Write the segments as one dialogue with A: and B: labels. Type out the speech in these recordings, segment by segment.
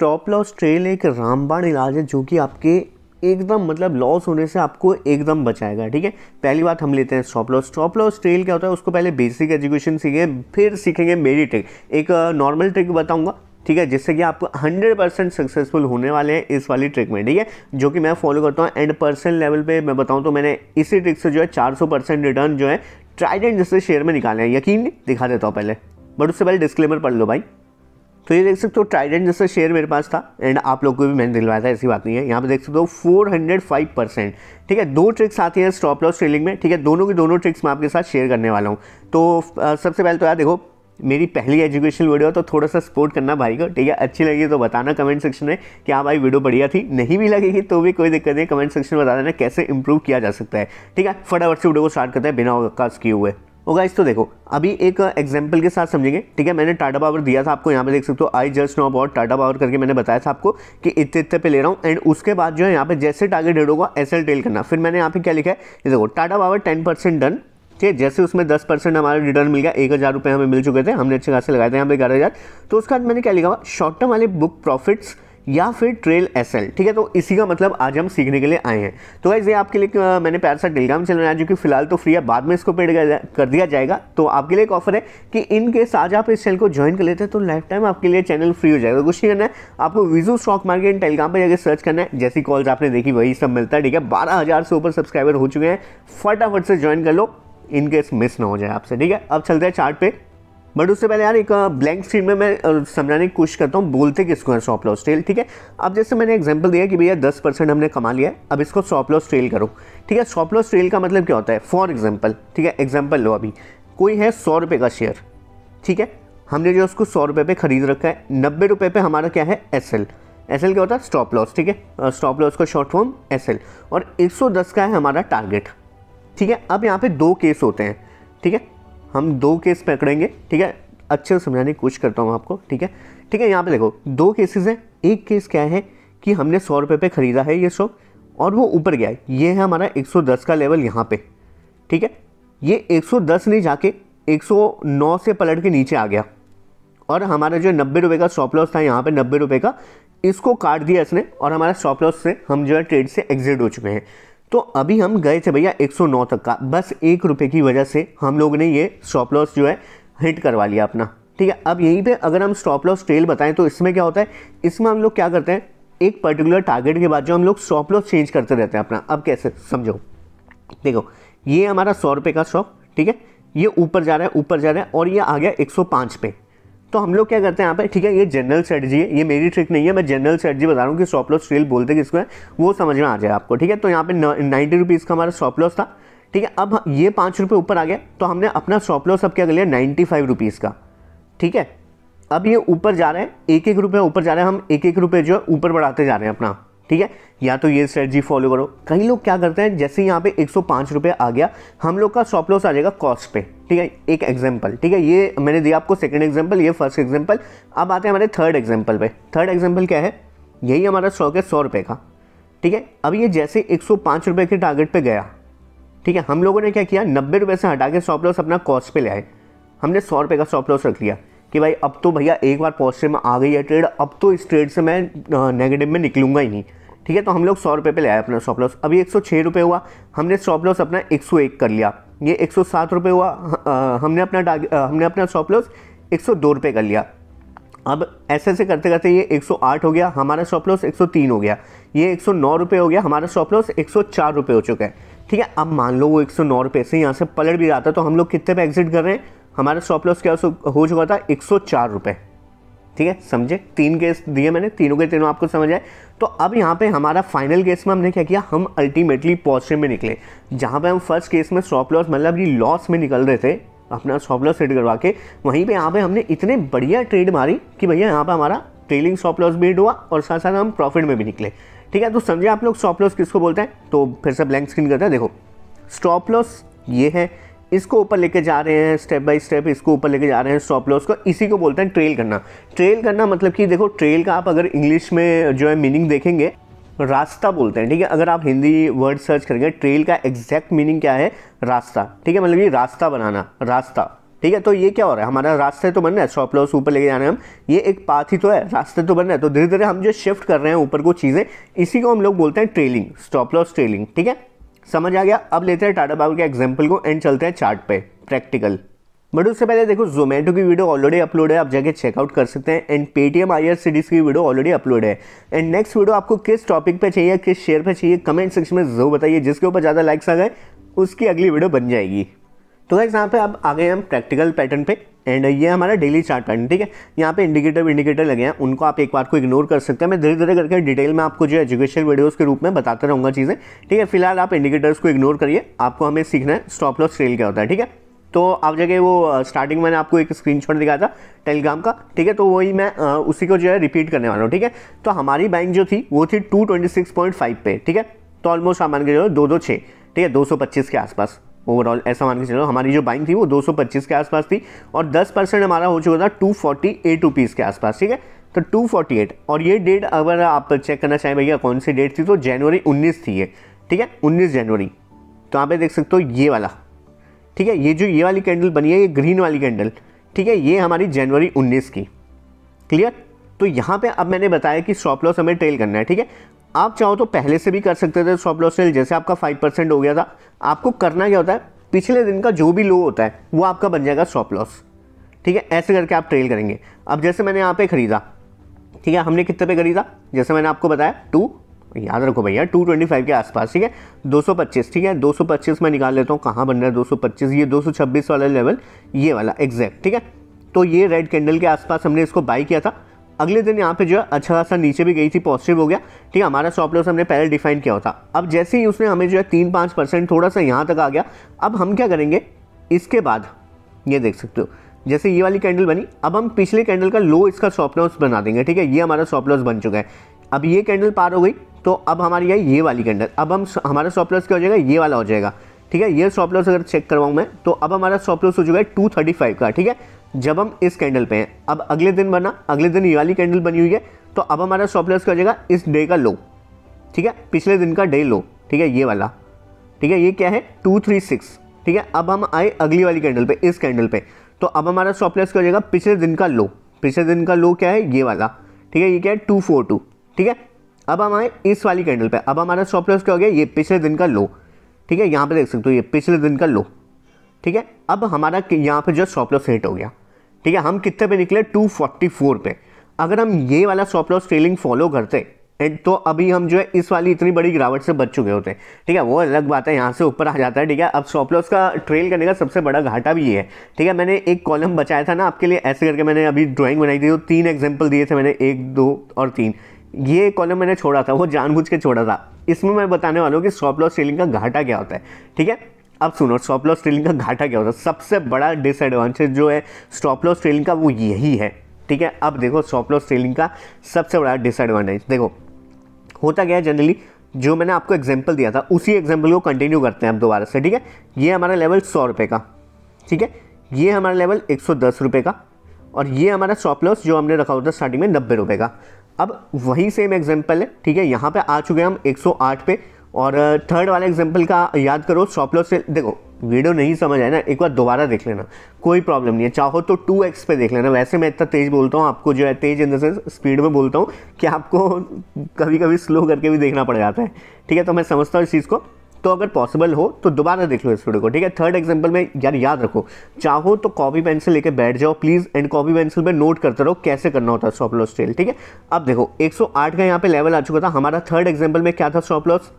A: stop loss trail एक रामबाण इलाज है जो कि आपके एकदम मतलब लॉस होने से आपको एकदम बचाएगा ठीक है पहली बात हम लेते हैं stop loss stop loss trail क्या होता है उसको पहले बेसिक एजुकेशन सीखें फिर सीखेंगे मेरी ट्रिक एक नॉर्मल ट्रिक बताऊंगा ठीक है जिससे कि आप 100 परसेंट सक्सेसफुल होने वाले हैं इस वाली ट्रिक में ठीक है जो कि मैं फॉलो करता हूँ एंड पर्सन लेवल पर मैं बताऊँ तो मैंने इसी ट्रिक से जो है चार परसेंट रिटर्न जो है ट्राइडेंट जैसे शेयर में निकाले हैं यकीन दिखा देता हूँ पहले बट उससे पहले डिस्क्लेमर पढ़ लो भाई तो ये देख सकते हो ट्राइडेंट जैसा शेयर मेरे पास था एंड आप लोग को भी मैंने दिलवाया था ऐसी बात नहीं है यहाँ पे देख सकते हो 405 परसेंट ठीक है दो ट्रिक्स आती हैं स्टॉप लॉस ट्रेलिंग में ठीक है दोनों की दोनों ट्रिक्स मैं आपके साथ शेयर करने वाला हूँ तो सबसे पहले तो यार देखो मेरी पहली एजुकेशन वीडियो तो थोड़ा सा सपोर्ट करना भाई को ठीक है अच्छी लगी तो बताना कमेंट सेक्शन में कि हाँ भाई वीडियो बढ़िया थी नहीं भी लगेगी तो भी कोई दिक्कत नहीं कमेंट सेक्शन में बता देना कैसे इंप्रूव किया जा सकता है ठीक है फटाफट से वीडियो को स्टार्ट करते हैं बिना कास्ट किए हुए होगा oh, इस तो देखो अभी एक एग्जाम्पल uh, के साथ समझेंगे ठीक है मैंने टाटा पावर दिया था आपको यहाँ पे देख सकते हो I just know about Tata power करके मैंने बताया था आपको कि इतने इतने पे ले रहा हूँ एंड उसके बाद जो है यहाँ पे जैसे टारगेट डेड होगा एसएल टेल करना फिर मैंने यहाँ पे क्या लिखा है देखो Tata power ten percent done ठीक है जैसे उसमें दस परसेंट हमारा रिटर्न मिल गया एक हज़ार रुपये हमें मिल चुके थे हमने अच्छे खासे लगाए थे यहाँ पे ग्यारह हज़ार तो उसके बाद मैंने क्या लिखा हुआ शॉर्ट टर्म वाले बुक प्रॉफिट्स या फिर ट्रेल एस ठीक है तो इसी का मतलब आज हम सीखने के लिए आए हैं तो वैसे ये आपके लिए मैंने प्यार सा टेलीग्राम चैनल बनाया जो कि फिलहाल तो फ्री है बाद में इसको पेड कर दिया जाएगा तो आपके लिए एक ऑफर है कि इनके साथ आज आप इस चैनल को ज्वाइन कर लेते हैं तो लाइफ टाइम आपके लिए चैनल फ्री हो जाएगा कुछ नहीं करना है आपको विजू स्टॉक मार्केट टेलीग्राम पर जाकर सर्च करना है जैसी कॉल्स आपने देखी वही सब मिलता है ठीक है बारह से ऊपर सब्सक्राइबर हो चुके हैं फटाफट से ज्वाइन कर लो इनकेस मिस ना हो जाए आपसे ठीक है अब चलते हैं चार्ट पे बट उससे पहले यार एक ब्लैंक स्क्रीन में मैं समझाने की कोशिश करता हूँ बोलते किसको है सॉप लॉस ट्रेल ठीक है अब जैसे मैंने एग्जांपल दिया कि भैया दस परसेंट हमने कमा लिया है अब इसको सॉप लॉस ट्रेल करो ठीक है सॉप लॉस ट्रेल का मतलब क्या होता है फॉर एग्जाम्पल ठीक है एग्जाम्पल लो अभी कोई है सौ रुपये का शेयर ठीक है हमने जो उसको सौ रुपये पर खरीद रखा है नब्बे रुपये पर हमारा क्या है एस एल एस एल क्या होता है स्टॉप लॉस ठीक है स्टॉप लॉस का शॉर्ट फॉर्म एस एल और एक सौ दस का है हमारा टारगेट ठीक है अब यहाँ पे दो केस होते हैं ठीक है हम दो केस पकड़ेंगे ठीक है अच्छे से समझाने की कोशिश करता हूँ आपको ठीक है ठीक है यहाँ पे देखो दो केसेस हैं एक केस क्या है कि हमने सौ रुपये पे ख़रीदा है ये स्टॉक और वो ऊपर गया है ये है हमारा 110 का लेवल यहाँ पे ठीक है ये 110 नहीं जाके 109 से पलट के नीचे आ गया और हमारा जो नब्बे रुपये का स्टॉप लॉस था यहाँ पर नब्बे रुपये का इसको काट दिया इसने और हमारा स्टॉप लॉस से हम जो है ट्रेड से एग्जिट हो चुके हैं तो अभी हम गए थे भैया 109 तक का बस एक रुपये की वजह से हम लोग ने ये स्टॉप लॉस जो है हिट करवा लिया अपना ठीक है अब यहीं पे अगर हम स्टॉप लॉस ट्रेल बताएं तो इसमें क्या होता है इसमें हम लोग क्या करते हैं एक पर्टिकुलर टारगेट के बाद जो हम लोग स्टॉप लॉस चेंज करते रहते हैं अपना अब कैसे समझो देखो ये हमारा सौ रुपये का स्टॉक ठीक है ये ऊपर जा रहा है ऊपर जा रहा है और ये आ गया एक पे तो हम लोग क्या करते हैं यहाँ पे ठीक है ये जनरल स्ट्रेटजी है ये मेरी ट्रिक नहीं है मैं जनरल स्ट्रेटजी बता रहा हूँ कि सॉप लॉस ट्रेल बोलते किसको है वो समझ में आ जाए आपको ठीक है तो यहाँ पे नाइन्टी रुपीज़ का हमारा स्टॉप लॉस था ठीक है अब ये पाँच रुपये ऊपर आ गया तो हमने अपना स्टॉप लॉस अब क्या कर लिया नाइन्टी फाइव रुपीज़ का ठीक है अब ये ऊपर जा रहे हैं एक एक रुपये ऊपर जा रहे हैं हम एक एक रुपये जो है ऊपर बढ़ाते जा रहे हैं अपना ठीक है या तो ये स्ट्रेटजी फॉलो करो कई लोग क्या करते हैं जैसे यहाँ पे एक सौ आ गया हम लोग का स्टॉप लॉस आ जाएगा कॉस्ट पे ठीक है एक एग्जाम्पल ठीक है ये मैंने दिया आपको सेकेंड एग्जाम्पल ये फर्स्ट एग्जाम्पल अब आते हैं हमारे थर्ड एग्जाम्पल पे थर्ड एग्जाम्पल क्या है यही हमारा स्टॉक है सौ रुपये का ठीक है अब ये जैसे एक सौ के टारगेट पर गया ठीक है हम लोगों ने क्या किया नब्बे रुपये से हटा के स्टॉप लॉस अपना कॉस्ट पे ले आए हमने सौ रुपये का स्टॉप लॉस रख लिया कि भाई अब तो भैया एक बार पॉजिटिव में आ गई है ट्रेड अब तो इस ट्रेड से मैं नेगेटिव में निकलूंगा ही नहीं ठीक है तो हम लोग सौ रुपये पर ले आए अपना स्टॉप लॉस अभी एक सौ छः रुपये हुआ हमने स्टॉप लॉस अपना एक सौ एक कर लिया ये एक सौ सात रुपये हुआ हमने अपना हमने अपना स्टॉप लॉस एक सौ दो रुपये कर लिया अब ऐसे ऐसे करते करते ये 108 हो गया हमारा स्टॉप लॉस 103 हो गया ये 109 रुपए हो गया हमारा स्टॉप लॉस 104 रुपए हो चुका है ठीक है अब मान लो वो 109 रुपए से यहाँ से पलट भी जाता तो हम लोग कितने पे एग्जिट कर रहे हैं हमारा स्टॉप लॉस क्या हो चुका था 104 रुपए ठीक है समझे तीन केस दिए मैंने तीनों के तीनों आपको समझ आए तो अब यहाँ पे हमारा फाइनल केस में हमने क्या किया हम अल्टीमेटली पॉजिटिव में निकले जहाँ पे हम फर्स्ट केस में स्टॉप लॉस मतलब ये लॉस में निकल रहे थे अपना स्टॉप लॉस सेट करवा के वहीं पे यहाँ पे हमने इतने बढ़िया ट्रेड मारी कि भैया यहाँ पे हमारा ट्रेलिंग स्टॉप लॉस भी हुआ और साथ साथ हम प्रॉफिट में भी निकले ठीक है तो समझे आप लोग स्टॉप लॉस किसको बोलते हैं तो फिर से ब्लैंक स्क्रीन करते हैं देखो स्टॉप लॉस ये है इसको ऊपर लेके जा रहे हैं स्टेप बाय स्टेप इसको ऊपर लेके जा रहे हैं स्टॉप लॉस को इसी को बोलते हैं ट्रेल करना ट्रेल करना मतलब कि देखो ट्रेल का आप अगर इंग्लिश में जो है मीनिंग देखेंगे रास्ता बोलते हैं ठीक है अगर आप हिंदी वर्ड सर्च करेंगे ट्रेल का एग्जैक्ट मीनिंग क्या है रास्ता ठीक है मतलब कि रास्ता बनाना रास्ता ठीक है तो ये क्या हो रहा है हमारा रास्ते तो बन रहा है स्टॉप लॉस ऊपर लेके जा रहे हैं हम ये एक पाथ ही तो है रास्ते तो बन रहा है तो धीरे धीरे हम जो शिफ्ट कर रहे हैं ऊपर को चीज़ें इसी को हम लोग बोलते हैं ट्रेलिंग स्टॉप लॉस ट्रेलिंग ठीक है समझ आ गया अब लेते हैं टाटा पावर के एग्जाम्पल को एंड चलते हैं चार्ट पे प्रैक्टिकल बट उससे पहले देखो जोमेटो की वीडियो ऑलरेडी अपलोड है आप जाके चेकआउट कर सकते हैं एंड पेटीएम आई आर की वीडियो ऑलरेडी अपलोड है एंड नेक्स्ट वीडियो आपको किस टॉपिक पे चाहिए किस शेयर पे चाहिए कमेंट सेक्शन में जरूर बताइए जिसके ऊपर ज़्यादा लाइक्स आ गए उसकी अगली वीडियो बन जाएगी तो यहाँ पे अब आ गए हम प्रैक्टिकल पैटर्न पर एंड ये हमारा डेली चार्ट पैटर्न ठीक है यहाँ पे इंडिकेटर इंडिकेटर लगे हैं उनको आप एक बार को इग्नोर कर सकते हैं मैं धीरे धीरे करके डिटेल में आपको जो एजुकेशन वीडियोस के रूप में बताते रहूँगा चीज़ें ठीक है फिलहाल आप इंडिकेटर्स को इग्नोर करिए आपको हमें सीखना है स्टॉप लॉस सेल क्या होता है ठीक है तो आप जगह वो स्टार्टिंग मैंने आपको एक स्क्रीनशॉट दिखाया था टेलीग्राम का ठीक है तो वही मैं आ, उसी को जो है रिपीट करने वाला हूँ ठीक है तो हमारी बैंक जो थी वो थी टू पे ठीक है तो ऑलमोस्ट हमारे के जो दो दो छः ठीक है दो के आसपास ओवरऑल ऐसा मान के चलो हमारी जो बाइंग थी वो 225 के आसपास थी और 10 परसेंट हमारा हो चुका था टू फोर्टी एट रुपीज़ के आसपास ठीक है तो 248 और ये डेट अगर आप चेक करना चाहें भैया कौन सी डेट थी तो जनवरी 19 थी ये ठीक है 19 जनवरी तो आप देख सकते हो ये वाला ठीक है ये जो ये वाली कैंडल बनी है ये ग्रीन वाली कैंडल ठीक है ये हमारी जनवरी उन्नीस की क्लियर तो यहाँ पे अब मैंने बताया कि स्टॉप लॉस हमें ट्रेल करना है ठीक है आप चाहो तो पहले से भी कर सकते थे स्टॉप लॉस सेल जैसे आपका फाइव परसेंट हो गया था आपको करना क्या होता है पिछले दिन का जो भी लो होता है वो आपका बन जाएगा स्टॉप लॉस ठीक है ऐसे करके आप ट्रेल करेंगे अब जैसे मैंने यहाँ पे खरीदा ठीक है हमने कितने पे खरीदा जैसे मैंने आपको बताया टू याद रखो भैया टू ट्वेंटी फाइव के आसपास ठीक है दो सौ पच्चीस ठीक है दो सौ पच्चीस मैं निकाल लेता हूँ कहाँ बन रहा है दो सौ पच्चीस ये दो सौ छब्बीस वाला लेवल ये वाला एग्जैक्ट ठीक है तो ये रेड कैंडल के आसपास हमने इसको बाई किया था अगले दिन यहाँ पे जो है अच्छा खासा नीचे भी गई थी पॉजिटिव हो गया ठीक है हमारा स्टॉप लॉस हमने पहले डिफाइन किया होता अब जैसे ही उसने हमें जो है तीन पाँच परसेंट थोड़ा सा यहाँ तक आ गया अब हम क्या करेंगे इसके बाद ये देख सकते हो जैसे ये वाली कैंडल बनी अब हम पिछले कैंडल का लो इसका स्टॉप लॉस बना देंगे ठीक है ये हमारा स्टॉप लॉस बन चुका है अब ये कैंडल पार हो गई तो अब हमारी है ये वाली कैंडल अब हम हमारा स्टॉप लॉस क्या हो जाएगा ये वाला हो जाएगा ठीक है ये स्टॉप लॉस अगर चेक करवाऊँ मैं तो अब हमारा स्टॉप लॉस हो चुका है टू थर्टी फाइव का ठीक है जब हम इस कैंडल पे हैं अब अगले दिन बना अगले दिन ये वाली कैंडल बनी हुई है तो अब हमारा स्टॉप लॉस क्या हो जाएगा इस डे का लो ठीक है पिछले दिन का डे लो ठीक है ये वाला ठीक है ये क्या है टू थ्री सिक्स ठीक है अब हम आए अगली वाली कैंडल पे इस कैंडल पे तो अब हमारा स्टॉप लॉस क्या हो जाएगा पिछले दिन का लो पिछले दिन का लो क्या है ये वाला ठीक है ये क्या है टू फोर टू ठीक है अब हम आए इस वाली कैंडल पे अब हमारा स्टॉप लॉस क्या हो गया ये पिछले दिन का लो ठीक है यहाँ पे देख सकते हो ये पिछले दिन का लो ठीक है अब हमारा यहाँ पे जो स्टॉप लॉस हिट हो गया ठीक है हम कितने पे निकले 244 पे अगर हम ये वाला स्टॉप लॉस ट्रेलिंग फॉलो करते तो अभी हम जो है इस वाली इतनी बड़ी गिरावट से बच चुके होते हैं ठीक है वो अलग बात है यहाँ से ऊपर आ जाता है ठीक है अब स्टॉप लॉस का ट्रेल करने का सबसे बड़ा घाटा भी ये है ठीक है मैंने एक कॉलम बचाया था ना आपके लिए ऐसे करके मैंने अभी ड्राइंग बनाई थी तो तीन एग्जाम्पल दिए थे मैंने एक दो और तीन ये कॉलम मैंने छोड़ा था वो जानबूझ के छोड़ा था इसमें मैं बताने वाला हूँ कि स्टॉप लॉस ट्रेलिंग का घाटा क्या होता है ठीक है अब सुनो स्टॉप लॉस ट्रेलिंग का घाटा क्या होता है सबसे बड़ा डिसएडवांटेज जो है स्टॉप लॉस ट्रेलिंग का वो यही है ठीक है अब देखो स्टॉप लॉस ट्रेलिंग का सबसे बड़ा डिसएडवांटेज देखो होता क्या है जनरली जो मैंने आपको एग्जाम्पल दिया था उसी एग्जाम्पल को कंटिन्यू करते हैं अब दोबारा से ठीक है ये हमारा लेवल सौ रुपये का ठीक है ये हमारा लेवल एक सौ दस रुपये का और ये हमारा स्टॉप लॉस जो हमने रखा होता है स्टार्टिंग में नब्बे रुपये का अब वही सेम एग्जाम्पल है ठीक है यहाँ पे आ चुके हैं हम एक सौ आठ पे और थर्ड वाला एग्जाम्पल का याद करो स्टॉप लॉस से देखो वीडियो नहीं समझ आए ना एक बार दोबारा देख लेना कोई प्रॉब्लम नहीं है चाहो तो टू एक्स पे देख लेना वैसे मैं इतना तेज़ बोलता हूँ आपको जो है तेज़ इन द सेंस स्पीड में बोलता हूँ कि आपको कभी कभी स्लो करके भी देखना पड़ जाता है ठीक है तो मैं समझता हूँ इस चीज़ को तो अगर पॉसिबल हो तो दोबारा देख लो इस वीडियो को ठीक है थर्ड एग्जाम्पल में यार याद रखो चाहो तो कॉपी पेंसिल लेके बैठ जाओ प्लीज़ एंड कॉपी पेंसिल पे नोट करते रहो कैसे करना होता है स्टॉप लॉस ट्रेल ठीक है अब देखो 108 का यहाँ पे लेवल आ चुका था हमारा थर्ड एग्जाम्पल में क्या था स्टॉप लॉस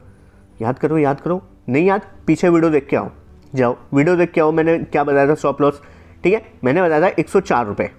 A: याद करो याद करो नहीं याद पीछे वीडियो देख के आओ जाओ वीडियो देख के आओ मैंने क्या बताया था स्टॉप लॉस ठीक है मैंने बताया था एक सौ चार रुपये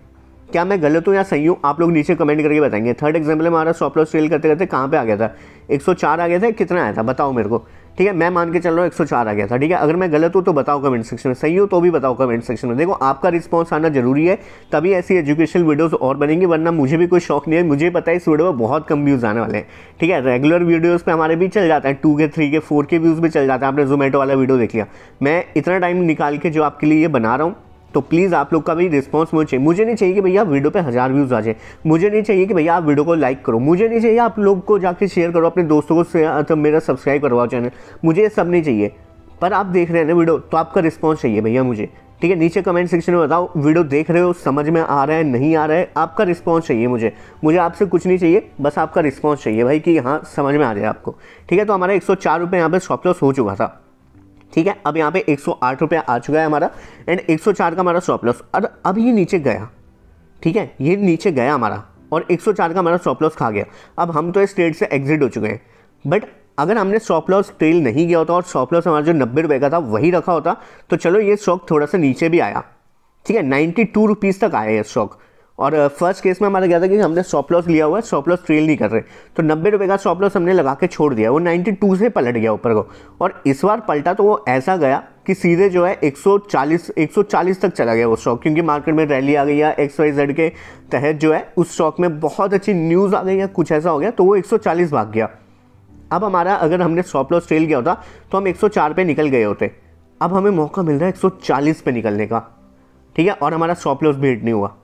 A: क्या मैं गलत हूँ या सही हूँ आप लोग नीचे कमेंट करके बताएंगे थर्ड एग्जाम्पल में हमारा स्टॉप लॉस सेल करते करते कहाँ पे आ गया था 104 आ गया था कितना आया था बताओ मेरे को ठीक है मैं मान के चल रहा हूँ 104 आ गया था ठीक है अगर मैं गलत हूँ तो बताओ कमेंट सेक्शन में सही हो तो भी बताओ कमेंट सेक्शन में देखो आपका रिस्पॉन्स आना जरूरी है तभी ऐसी एजुकेशनल वीडियोज़ और बनेंगी वरना मुझे भी कोई शौक नहीं है मुझे पता है इस वीडियो में बहुत कम व्यूज़ आने वाले हैं ठीक है रेगुलर वीडियोज़ पर हमारे भी चल जाते हैं टू के थ्री के फोर के व्यूज़ भी चल जाते हैं आपने जोमेटो वाला वीडियो देख लिया मैं इतना टाइम निकाल के जो आपके लिए ये बना रहा हूँ तो प्लीज़ आप लोग का भी रिस्पॉन्स मुझे चाहिए मुझे नहीं चाहिए कि भैया वीडियो पे हज़ार व्यूज़ आ जाए मुझे नहीं चाहिए कि भैया आप वीडियो को लाइक करो मुझे नहीं चाहिए आप लोग को जाके शेयर करो अपने दोस्तों को तो मेरा सब्सक्राइब करवाओ चैनल मुझे ये सब नहीं चाहिए पर आप देख रहे हैं ना वीडियो तो आपका रिस्पॉन्स चाहिए भैया मुझे ठीक है नीचे कमेंट सेक्शन में बताओ वीडियो देख रहे हो समझ में आ रहा है नहीं आ रहा है आपका रिस्पॉन्स चाहिए मुझे मुझे आपसे कुछ नहीं चाहिए बस आपका रिस्पॉन्स चाहिए भाई कि हाँ समझ में आ जाए आपको ठीक है तो हमारा एक सौ चार रुपये यहाँ पर शॉपलॉस हो चुका था ठीक है अब यहाँ पे एक सौ आ चुका है हमारा एंड 104 का हमारा स्टॉप लॉस और अब ये नीचे गया ठीक है ये नीचे गया हमारा और 104 का हमारा स्टॉप लॉस खा गया अब हम तो इस ट्रेड से एग्जिट हो चुके हैं बट अगर हमने स्टॉप लॉस ट्रेल नहीं किया होता और स्टॉप लॉस हमारा जो नब्बे रुपये का था वही रखा होता तो चलो ये स्टॉक थोड़ा सा नीचे भी आया ठीक है नाइन्टी टू रुपीज़ तक आया ये स्टॉक और फर्स्ट केस में हमारा क्या था कि हमने शॉप लॉस लिया हुआ है स्टॉप लॉस ट्रेल नहीं कर रहे तो नब्बे रुपये का स्टॉप लॉस हमने लगा के छोड़ दिया वो नाइन्टी टू से पलट गया ऊपर को और इस बार पलटा तो वो ऐसा गया कि सीधे जो है 140 140 तक चला गया वो स्टॉक क्योंकि मार्केट में रैली आ गई या एक्स वाई जेड के तहत जो है उस स्टॉक में बहुत अच्छी न्यूज़ आ गई या कुछ ऐसा हो गया तो वो एक भाग गया अब हमारा अगर हमने शॉप लॉस ट्रेल किया होता तो हम एक पे निकल गए होते अब हमें मौका मिल रहा है एक पे निकलने का ठीक है और हमारा शॉप लॉस भी हिट नहीं हुआ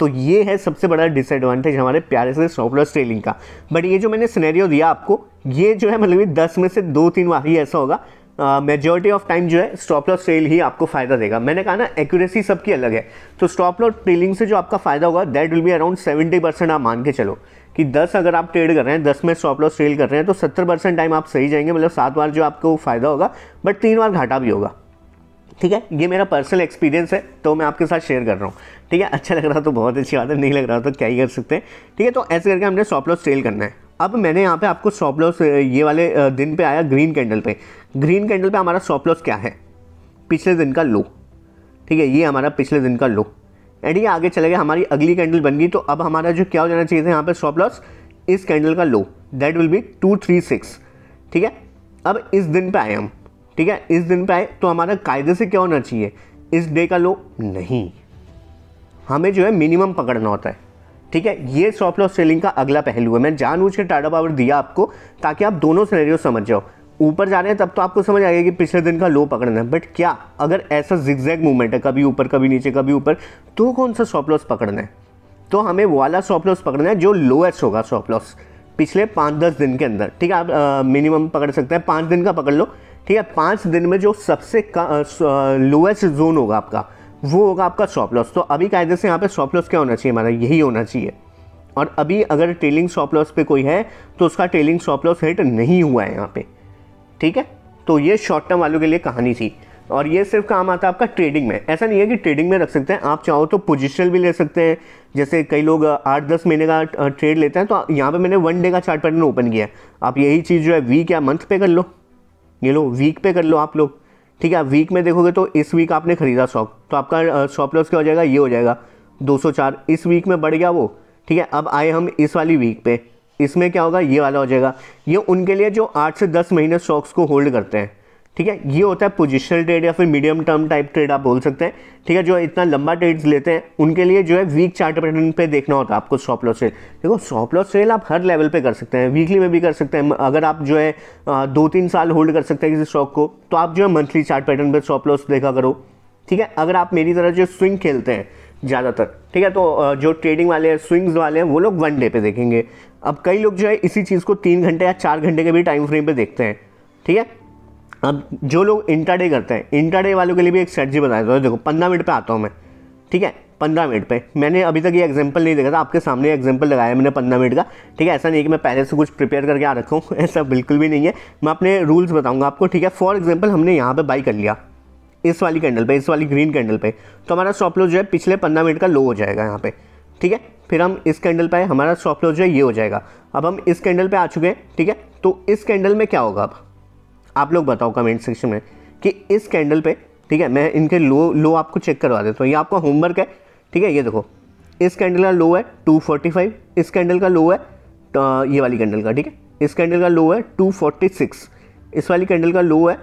A: तो ये है सबसे बड़ा डिसएडवांटेज हमारे प्यारे से स्टॉप लॉस ट्रेलिंग का बट ये जो मैंने सिनेरियो दिया आपको ये जो है मतलब दस में से दो तीन बार ही ऐसा होगा मेजोरिटी ऑफ टाइम जो है स्टॉप लॉस ट्रेल ही आपको फायदा देगा मैंने कहा ना एक्यूरेसी सबकी अलग है तो स्टॉप लॉस ट्रेलिंग से जो आपका फायदा होगा that will be around seventy percent आप मान के चलो कि दस अगर आप ट्रेड कर रहे हैं दस में स्टॉप लॉस ट्रेल कर रहे हैं तो सत्तर परसेंट टाइम आप सही जाएंगे मतलब सात बार जो आपको फायदा होगा बट तीन बार घाटा भी होगा ठीक है ये मेरा पर्सनल एक्सपीरियंस है तो मैं आपके साथ शेयर कर रहा हूँ ठीक है अच्छा लग रहा तो बहुत अच्छी बात है नहीं लग रहा तो क्या ही कर सकते हैं ठीक है तो ऐसे करके हमने सॉप लॉस सेल करना है अब मैंने यहाँ पे आपको सॉप लॉस ये वाले दिन पे आया ग्रीन कैंडल पे ग्रीन कैंडल पे हमारा सॉप लॉस क्या है पिछले दिन का लो ठीक है ये हमारा पिछले दिन का लो एंड ये आगे चले गए हमारी अगली कैंडल बन गई तो अब हमारा जो क्या हो जाना चाहिए था यहाँ पर सॉप लॉस इस कैंडल का low that will be two three six ठीक है अब इस दिन पर आए हम ठीक है इस दिन पे आए तो हमारा कायदे से क्या होना चाहिए इस डे का लो नहीं हमें जो है मिनिमम पकड़ना होता है ठीक है ये स्टॉप लॉस सेलिंग का अगला पहलू है मैं जानबूझ के टाटा पावर दिया आपको ताकि आप दोनों सिनेरियो समझ जाओ ऊपर जा रहे हैं तब तो आपको समझ आएगा कि पिछले दिन का लो पकड़ना है बट क्या अगर ऐसा जिगजैग मूवमेंट है कभी ऊपर कभी नीचे कभी ऊपर तो कौन सा स्टॉप लॉस पकड़ना है तो हमें वाला स्टॉप लॉस पकड़ना है जो लोएस्ट होगा स्टॉप लॉस पिछले पाँच दस दिन के अंदर ठीक है आप मिनिमम पकड़ सकते हैं पाँच दिन का पकड़ लो ठीक है पाँच दिन में जो सबसे लोएस्ट जोन होगा आपका वो होगा आपका शॉप लॉस तो अभी कायदे से यहाँ पे शॉप लॉस क्या होना चाहिए हमारा यही होना चाहिए और अभी अगर टेलिंग शॉप लॉस पे कोई है तो उसका टेलिंग शॉप लॉस हिट नहीं हुआ है यहाँ पे ठीक है तो ये शॉर्ट टर्म वालों के लिए कहानी थी और ये सिर्फ काम आता है आपका ट्रेडिंग में ऐसा नहीं है कि ट्रेडिंग में रख सकते हैं आप चाहो तो पोजिशनल भी ले सकते हैं जैसे कई लोग आठ दस महीने का ट्रेड लेते हैं तो यहाँ पर मैंने वन डे का चार्ट पैटर्न ओपन किया आप यही चीज़ जो है वीक या मंथ पे कर लो ये लो वीक पे कर लो आप लोग ठीक है वीक में देखोगे तो इस वीक आपने ख़रीदा स्टॉक तो आपका शॉप लॉस क्या हो जाएगा ये हो जाएगा 204 इस वीक में बढ़ गया वो ठीक है अब आए हम इस वाली वीक पे इसमें क्या होगा ये वाला हो जाएगा ये उनके लिए जो आठ से दस महीने स्टॉक्स को होल्ड करते हैं ठीक है ये होता है पोजिशनल ट्रेड या फिर मीडियम टर्म टाइप ट्रेड आप बोल सकते हैं ठीक है जो इतना लंबा ट्रेड्स लेते हैं उनके लिए जो है वीक चार्ट पैटर्न पे देखना होता है आपको स्टॉप लॉस सेल देखो स्टॉप लॉस सेल आप हर लेवल पे कर सकते हैं वीकली में भी कर सकते हैं अगर आप जो है दो तीन साल होल्ड कर सकते हैं किसी स्टॉक को तो आप जो है मंथली चार्ट पैटर्न पर स्टॉप लॉस देखा करो ठीक है अगर आप मेरी तरह जो स्विंग खेलते हैं ज़्यादातर ठीक है तो जो ट्रेडिंग वाले हैं स्विंग्स वाले हैं वो लोग वन डे पे देखेंगे अब कई लोग जो है इसी चीज़ को तीन घंटे या चार घंटे के भी टाइम फ्रेम पे देखते हैं ठीक है अब जो लोग डे करते हैं इंटरडे वालों के लिए भी एक स्ट्रेटजी बता देता हूँ देखो पंद्रह मिनट पर आता हूँ मैं ठीक है पंद्रह मिनट पे मैंने अभी तक ये एग्जांपल नहीं देखा था आपके सामने एग्जांपल लगाया मैंने पंद्रह मिनट का ठीक है ऐसा नहीं कि मैं पहले से कुछ प्रिपेयर करके आ रखा हूँ ऐसा बिल्कुल भी नहीं है मैं अपने रूल्स बताऊँगा आपको ठीक है फॉर एग्जाम्पल हमने यहाँ पर बाई कर लिया इस वाली कैंडल पर इस वाली ग्रीन कैंडल पर तो हमारा स्टॉप लॉस जो है पिछले पंद्रह मिनट का लो हो जाएगा यहाँ पर ठीक है फिर हम इस कैंडल पर हमारा स्टॉप लॉस जो है ये हो जाएगा अब हम इस कैंडल पर आ चुके हैं ठीक है तो इस कैंडल में क्या होगा अब आप लोग बताओ कमेंट सेक्शन में कि इस कैंडल पे ठीक है मैं इनके लो लो आपको चेक करवा देता हूँ ये आपका होमवर्क है ठीक है ये देखो इस कैंडल का लो है 245 इस कैंडल का लो है तो ये वाली कैंडल का ठीक है इस कैंडल का लो है 246 इस वाली कैंडल का लो है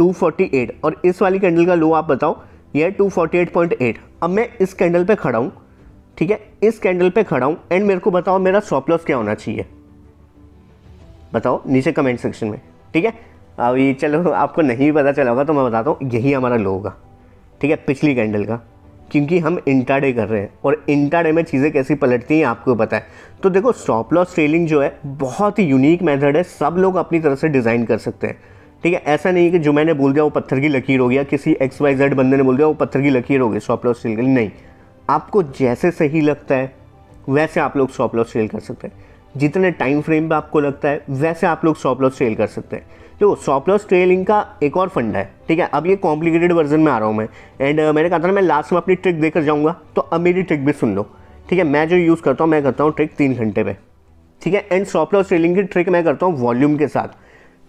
A: 248 और इस वाली कैंडल का लो आप बताओ ये है 248.8 अब मैं इस कैंडल पे खड़ा हूँ ठीक है इस कैंडल पे खड़ा हूँ एंड मेरे को बताओ मेरा सॉप लॉस क्या होना चाहिए बताओ नीचे कमेंट सेक्शन में ठीक है अब हाँ, ये चलो आपको नहीं पता चला होगा तो मैं बताता हूँ यही हमारा लो होगा ठीक है पिछली कैंडल का क्योंकि हम इंटाडे कर रहे हैं और इंटाडे में चीज़ें कैसी पलटती हैं आपको पता है तो देखो स्टॉप लॉस ट्रेलिंग जो है बहुत ही यूनिक मेथड है सब लोग अपनी तरह से डिज़ाइन कर सकते हैं ठीक है ऐसा नहीं कि जो मैंने बोल दिया वो पत्थर की लकीर हो गया किसी एक्स वाई जेड बंदे ने बोल दिया वो पत्थर की लकीर हो गई स्टॉप लॉस ट्रेल के लिए नहीं आपको जैसे सही लगता है वैसे आप लोग स्टॉप लॉस सेल कर सकते हैं जितने टाइम फ्रेम पर आपको लगता है वैसे आप लोग स्टॉप लॉस सेल कर सकते हैं देखो स्टॉप लॉस ट्रेलिंग का एक और फंड है ठीक है अब ये कॉम्प्लिकेटेड वर्जन में आ रहा हूँ मैं एंड uh, मैंने कहा था ना मैं लास्ट में अपनी ट्रिक देकर जाऊँगा तो अब मेरी ट्रिक भी सुन लो ठीक है मैं जो यूज़ करता हूँ मैं करता हूँ ट्रिक तीन घंटे पे ठीक है एंड स्टॉप लॉस ट्रेलिंग की ट्रिक मैं करता हूँ वॉल्यूम के साथ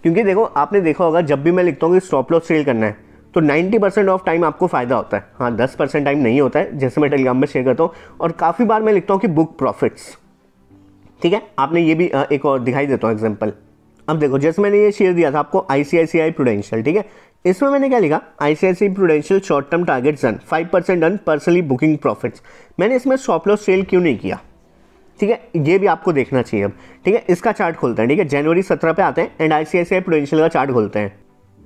A: क्योंकि देखो आपने देखा होगा जब भी मैं लिखता हूँ कि स्टॉप लॉस ट्रेल करना है तो 90 परसेंट ऑफ टाइम आपको फ़ायदा होता है हाँ 10 परसेंट टाइम नहीं होता है जैसे मैं टेलीग्राम में शेयर करता हूँ और काफ़ी बार मैं लिखता हूँ कि बुक प्रॉफिट्स ठीक है आपने ये भी uh, एक और दिखाई देता हूँ एग्जाम्पल अब देखो जैसे मैंने ये शेयर दिया था आपको आईसीआईसीआई प्रोडेंशियल ठीक है इसमें मैंने क्या लिखा ICICI prudential short term targets run five percent done personally booking profits मैंने इसमें शॉप सेल क्यों नहीं किया ठीक है ये भी आपको देखना चाहिए अब ठीक है इसका चार्ट खोलते हैं ठीक है जनवरी सत्रह पे आते हैं एंड आईसीआईसीआई प्रोडेंशियल का चार्ट खोलते हैं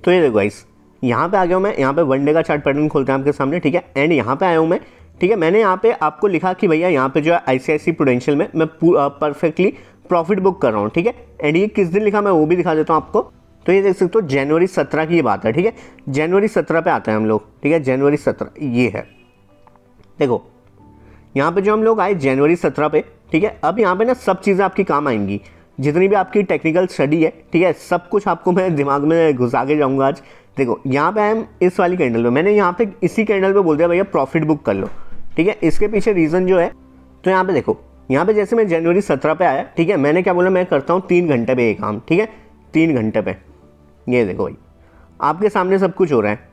A: तो ये देखो गाइस यहाँ पे आ गया हूँ मैं यहाँ पे वन डे का चार्ट पैटर्न खोलते हैं आपके सामने ठीक है एंड यहाँ पे आया हूँ मैं ठीक है मैंने यहाँ पे आपको लिखा कि भैया यहाँ पे जो है आई सी में मैं परफेक्टली प्रॉफिट बुक कर रहा हूँ ठीक है एंड ये किस दिन लिखा मैं वो भी दिखा देता हूँ आपको तो ये देख सकते हो जनवरी सत्रह की ये बात है ठीक है जनवरी सत्रह पे आते हैं हम लोग ठीक है जनवरी सत्रह ये है देखो यहाँ पे जो हम लोग आए जनवरी सत्रह पे ठीक है अब यहाँ पे ना सब चीज़ें आपकी काम आएंगी जितनी भी आपकी टेक्निकल स्टडी है ठीक है सब कुछ आपको मैं दिमाग में घुसा के जाऊँगा आज देखो यहाँ पे आए इस वाली कैंडल पे मैंने यहाँ पे इसी कैंडल पे बोल दिया भैया प्रॉफिट बुक कर लो ठीक है इसके पीछे रीज़न जो है तो यहाँ पे देखो यहाँ पे जैसे मैं जनवरी सत्रह पे आया ठीक है मैंने क्या बोला मैं करता हूँ तीन घंटे पे ये काम ठीक है तीन घंटे पे ये देखो भाई आपके सामने सब कुछ हो रहा है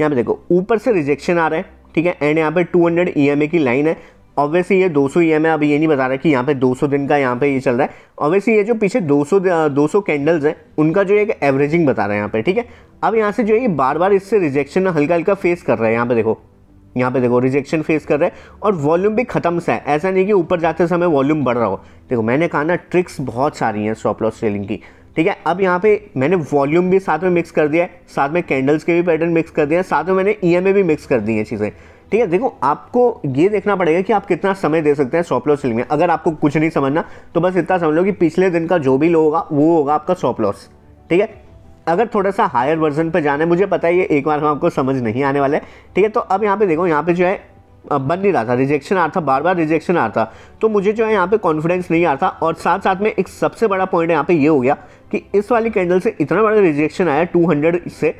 A: यहाँ पे देखो ऊपर से रिजेक्शन आ रहा है ठीक है एंड यहाँ पे 200 हंड्रेड ई की लाइन है ऑब्वियसली ये 200 ई एम ये नहीं बता रहा कि यहाँ पे 200 दिन का यहाँ पे ये चल रहा है ऑब्वियसली ये जो पीछे 200 200 कैंडल्स हैं उनका जो एक एवरेजिंग बता रहा है यहाँ पे ठीक है अब यहाँ से जो है ये बार बार इससे रिजेक्शन हल्का हल्का फेस कर रहा है यहाँ पे देखो यहाँ पे देखो रिजेक्शन फेस कर रहा है और वॉल्यूम भी ख़त्म सा है ऐसा नहीं कि ऊपर जाते समय वॉल्यूम बढ़ रहा हो देखो मैंने कहा ना ट्रिक्स बहुत सारी हैं स्टॉप लॉस सेलिंग की ठीक है अब यहाँ पे मैंने वॉल्यूम भी साथ में मिक्स कर दिया है साथ में कैंडल्स के भी पैटर्न मिक्स कर दिया है साथ में मैंने ई भी मिक्स कर दी है चीज़ें ठीक है देखो आपको ये देखना पड़ेगा कि आप कितना समय दे सकते हैं स्टॉप लॉस सेलिंग में अगर आपको कुछ नहीं समझना तो बस इतना समझ लो कि पिछले दिन का जो भी लो होगा वो होगा आपका स्टॉप लॉस ठीक है अगर थोड़ा सा हायर वर्जन पर जाना है मुझे पता है ये एक बार हम आपको समझ नहीं आने वाला है ठीक है तो अब यहाँ पे देखो यहाँ पे जो है बन नहीं रहा था रिजेक्शन आ था बार बार रिजेक्शन आ था तो मुझे जो है यहाँ पे कॉन्फिडेंस नहीं आता और साथ साथ में एक सबसे बड़ा पॉइंट यहाँ पे ये हो गया कि इस वाली कैंडल से इतना बड़ा रिजेक्शन आया टू से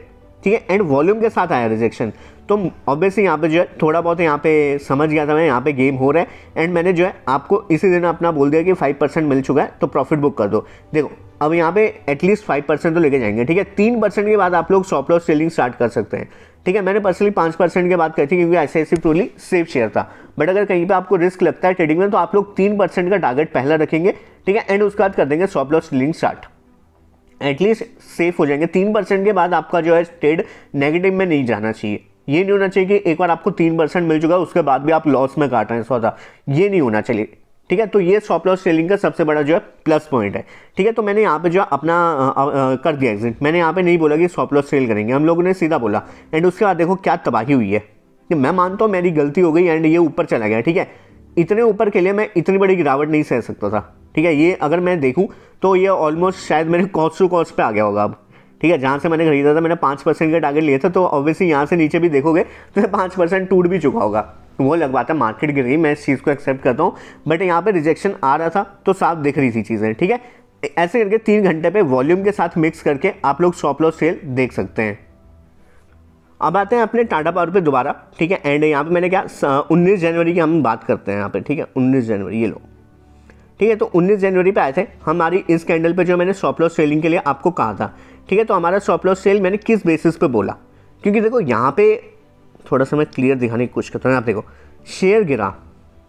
A: ठीक है एंड वॉल्यूम के साथ आया रिजेक्शन तो ऑब्वियसली यहाँ पे जो है थोड़ा बहुत यहाँ पे समझ गया था मैं यहाँ पे गेम हो रहा है एंड मैंने जो है आपको इसी दिन अपना बोल दिया कि फाइव परसेंट मिल चुका है तो प्रॉफिट बुक कर दो देखो अब यहाँ पे एटलीस्ट फाइव परसेंट तो लेके जाएंगे ठीक है तीन परसेंट के बाद आप लोग सॉप लॉस सेलिंग स्टार्ट कर सकते हैं ठीक है मैंने पर्सनली पाँच परसेंट की बात करी थी क्योंकि ऐसे ऐसे टोली सेफ शेयर था बट अगर कहीं पे आपको रिस्क लगता है ट्रेडिंग में तो आप लोग तीन परसेंट का टारगेट पहला रखेंगे ठीक है एंड उसके बाद कर देंगे stop loss selling start at least safe हो जाएंगे तीन परसेंट के बाद आपका जो है ट्रेड नेगेटिव में नहीं जाना चाहिए ये नहीं होना चाहिए कि एक बार आपको तीन परसेंट मिल चुका है उसके बाद भी आप लॉस में काट रहे हैं सौदा ये नहीं होना चाहिए ठीक है तो ये स्टॉप लॉस ट्रेलिंग का सबसे बड़ा जो है प्लस पॉइंट है ठीक है तो मैंने यहाँ पे जो अपना आ, आ, कर दिया एग्जिट मैंने यहाँ पे नहीं बोला कि स्टॉप लॉस ट्रेल करेंगे हम लोगों ने सीधा बोला एंड उसके बाद देखो क्या तबाही हुई है कि मैं मानता हूँ मेरी गलती हो गई एंड ये ऊपर चला गया ठीक है इतने ऊपर के लिए मैं इतनी बड़ी गिरावट नहीं सह सकता था ठीक है ये अगर मैं देखूँ तो ये ऑलमोस्ट शायद मेरे कॉस्ट टू कॉस्ट पर आ गया होगा अब ठीक है जहाँ से मैंने खरीदा था मैंने पाँच परसेंट का टारगेट लिया था तो ऑब्वियसली यहाँ से नीचे भी देखोगे तो पाँच परसेंट टूट भी चुका होगा वो लगवाता मार्केट गिर गई मैं इस चीज़ को एक्सेप्ट करता हूँ बट यहाँ पर रिजेक्शन आ रहा था तो साफ दिख रही थी चीज़ें ठीक है ऐसे करके तीन घंटे पे वॉल्यूम के साथ मिक्स करके आप लोग शॉप लॉस सेल देख सकते हैं अब आते हैं अपने टाटा पावर पे दोबारा ठीक है एंड यहाँ पे मैंने क्या उन्नीस जनवरी की हम बात करते हैं यहाँ पे ठीक है उन्नीस जनवरी ये लो ठीक है तो 19 जनवरी पे आए थे हमारी इस कैंडल पे जो मैंने शॉप लॉस सेलिंग के लिए आपको कहा था ठीक है तो हमारा शॉप लॉस सेल मैंने किस बेसिस पे बोला क्योंकि देखो यहाँ पे थोड़ा सा मैं क्लियर दिखाने की कोशिश करता हूँ आप देखो शेयर गिरा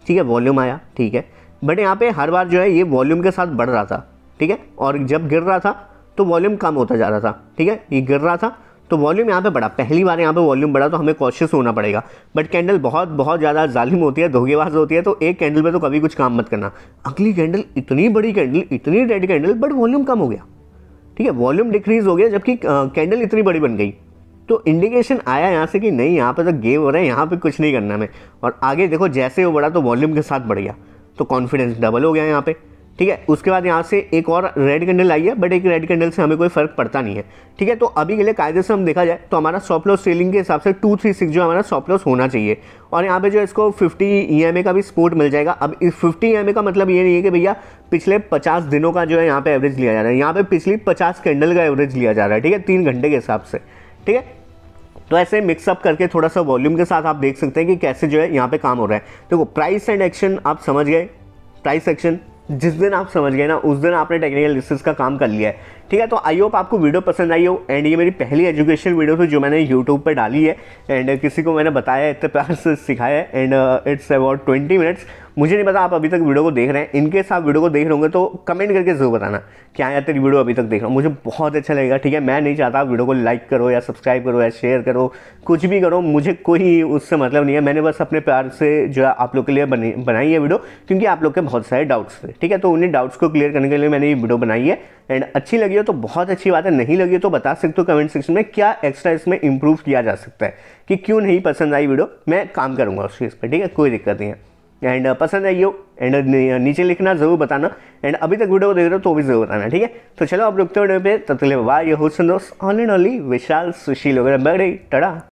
A: ठीक है वॉल्यूम आया ठीक है बट यहाँ पे हर बार जो है ये वॉल्यूम के साथ बढ़ रहा था ठीक है और जब गिर रहा था तो वॉल्यूम कम होता जा रहा था ठीक है ये गिर रहा था तो वॉल्यूम यहाँ पे बढ़ा पहली बार यहाँ पे वॉल्यूम बढ़ा तो हमें कॉशियस होना पड़ेगा बट कैंडल बहुत बहुत ज़्यादा जालिम होती है धोखेबाज होती है तो एक कैंडल पे तो कभी कुछ काम मत करना अगली कैंडल इतनी बड़ी कैंडल इतनी रेड कैंडल बट वॉल्यूम कम हो गया ठीक है वॉल्यूम डिक्रीज हो गया जबकि कैंडल इतनी बड़ी बन गई तो इंडिकेशन आया यहाँ से कि नहीं यहाँ पे तो गेम हो रहा है यहाँ पे कुछ नहीं करना हमें और आगे देखो जैसे वो बढ़ा तो वॉल्यूम के साथ बढ़ गया तो कॉन्फिडेंस डबल हो गया यहाँ पे ठीक है उसके बाद यहाँ से एक और रेड कैंडल आई है बट एक रेड कैंडल से हमें कोई फर्क पड़ता नहीं है ठीक है तो अभी के लिए कायदे से हम देखा जाए तो हमारा सॉप लॉस सेलिंग के हिसाब से टू थ्री सिक्स जो हमारा सॉप लॉस होना चाहिए और यहाँ पे जो इसको फिफ्टी ई का भी सपोर्ट मिल जाएगा अब इस फिफ्टी ई का मतलब ये नहीं है कि भैया पिछले पचास दिनों का जो है यहाँ पे एवरेज लिया जा रहा है यहाँ पे पिछली पचास कैंडल का एवरेज लिया जा रहा है ठीक है तीन घंटे के हिसाब से ठीक है तो ऐसे मिक्सअप करके थोड़ा सा वॉल्यूम के साथ आप देख सकते हैं कि कैसे जो है यहाँ पे काम हो रहा है देखो प्राइस एंड एक्शन आप समझ गए प्राइस एक्शन जिस दिन आप समझ गए ना उस दिन आपने टेक्निकल एनालिसिस का काम कर लिया है ठीक है तो आई होप आपको वीडियो पसंद आई हो एंड ये मेरी पहली एजुकेशन वीडियो थी जो मैंने यूट्यूब पर डाली है एंड किसी को मैंने बताया इतने प्यार से सिखाया and it's about twenty minutes मुझे नहीं पता आप अभी तक वीडियो को देख रहे हैं इनके साथ वीडियो को देख रहे होंगे तो कमेंट करके ज़रूर बताना क्या यार तेरी वीडियो अभी तक देख रहा हूँ मुझे बहुत अच्छा लगेगा ठीक है मैं नहीं चाहता वीडियो को लाइक करो या सब्सक्राइब करो या शेयर करो कुछ भी करो मुझे कोई उससे मतलब नहीं है मैंने बस अपने प्यार से जो है आप लोग के लिए बनाई है वीडियो क्योंकि आप लोग के बहुत सारे डाउट्स थे ठीक है तो उन्हीं डाउट्स को क्लियर करने के लिए मैंने ये वीडियो बनाई है एंड अच्छी लगी हो तो बहुत अच्छी बात है नहीं लगी हो तो बता सकते हो कमेंट सेक्शन में क्या एक्स्ट्रा इसमें इंप्रूव किया जा सकता है कि क्यों नहीं पसंद आई वीडियो मैं काम करूँगा उस चीज़ पर ठीक है कोई दिक्कत नहीं है एंड uh, पसंद आई हो एंड नीचे लिखना ज़रूर बताना एंड अभी तक वीडियो देख रहे हो तो भी ज़रूर बताना ठीक है तो चलो आप रुकते वीडियो पे तब तक वाह ये हो सुन दोस्त ऑनली विशाल सुशील वगैरह बड़े टड़ा